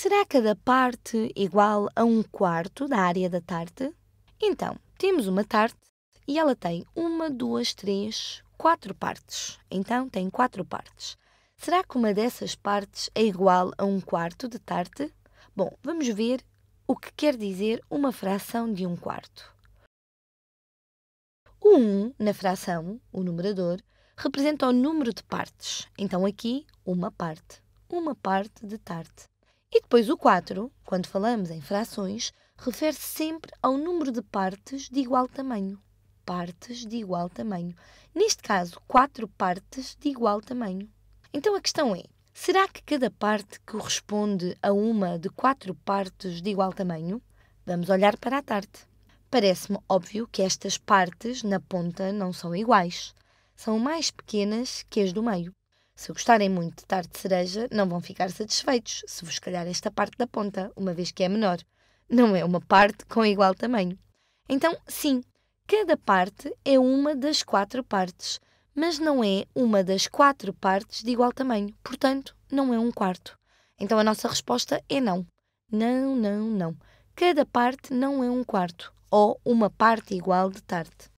Será cada parte igual a um quarto da área da tarte? Então, temos uma tarte e ela tem uma, duas, três, quatro partes. Então, tem quatro partes. Será que uma dessas partes é igual a um quarto de tarte? Bom, vamos ver o que quer dizer uma fração de um quarto. O 1 na fração, o numerador, representa o número de partes. Então aqui, uma parte. Uma parte de tarte. E depois o 4, quando falamos em frações, refere-se sempre ao número de partes de igual tamanho. Partes de igual tamanho. Neste caso, 4 partes de igual tamanho. Então a questão é: será que cada parte corresponde a uma de quatro partes de igual tamanho? Vamos olhar para a tarte. Parece-me óbvio que estas partes na ponta não são iguais. São mais pequenas que as do meio. Se gostarem muito de tarte cereja, não vão ficar satisfeitos se vos calhar esta parte da ponta, uma vez que é menor. Não é uma parte com igual tamanho. Então, sim, cada parte é uma das quatro partes, mas não é uma das quatro partes de igual tamanho. Portanto, não é um quarto. Então a nossa resposta é não. Não, não, não. Cada parte não é um quarto ou uma parte igual de tarte.